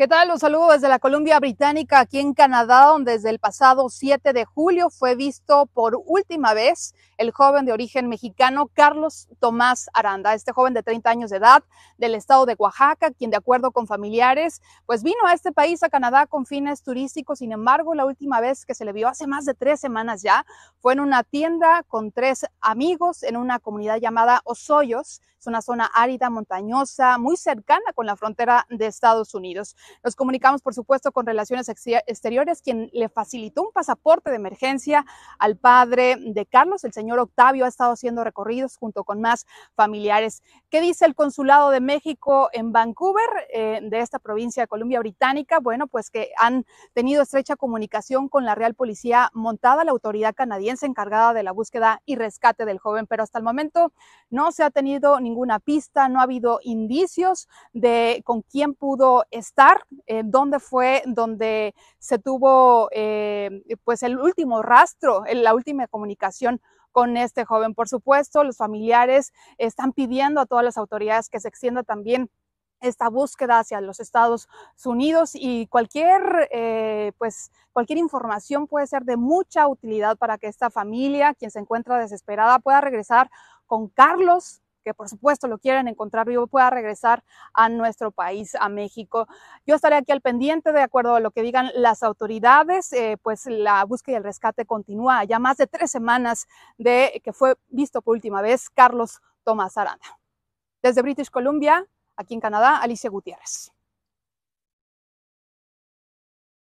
¿Qué tal? Los saludo desde la Columbia Británica, aquí en Canadá, donde desde el pasado 7 de julio fue visto por última vez el joven de origen mexicano Carlos Tomás Aranda, este joven de 30 años de edad del estado de Oaxaca, quien de acuerdo con familiares, pues vino a este país, a Canadá, con fines turísticos. Sin embargo, la última vez que se le vio hace más de tres semanas ya fue en una tienda con tres amigos en una comunidad llamada Osoyos. Es una zona árida, montañosa, muy cercana con la frontera de Estados Unidos. Nos comunicamos, por supuesto, con Relaciones Exteriores, quien le facilitó un pasaporte de emergencia al padre de Carlos. El señor Octavio ha estado haciendo recorridos junto con más familiares. ¿Qué dice el Consulado de México en Vancouver, eh, de esta provincia de Columbia Británica? Bueno, pues que han tenido estrecha comunicación con la Real Policía Montada, la autoridad canadiense encargada de la búsqueda y rescate del joven, pero hasta el momento no se ha tenido ninguna pista, no ha habido indicios de con quién pudo estar eh, donde fue donde se tuvo eh, pues el último rastro, la última comunicación con este joven. Por supuesto, los familiares están pidiendo a todas las autoridades que se extienda también esta búsqueda hacia los Estados Unidos y cualquier, eh, pues, cualquier información puede ser de mucha utilidad para que esta familia, quien se encuentra desesperada, pueda regresar con Carlos, que por supuesto lo quieren encontrar vivo, pueda regresar a nuestro país, a México. Yo estaré aquí al pendiente, de acuerdo a lo que digan las autoridades, eh, pues la búsqueda y el rescate continúa. Ya más de tres semanas de que fue visto por última vez Carlos Tomás Aranda. Desde British Columbia, aquí en Canadá, Alicia Gutiérrez.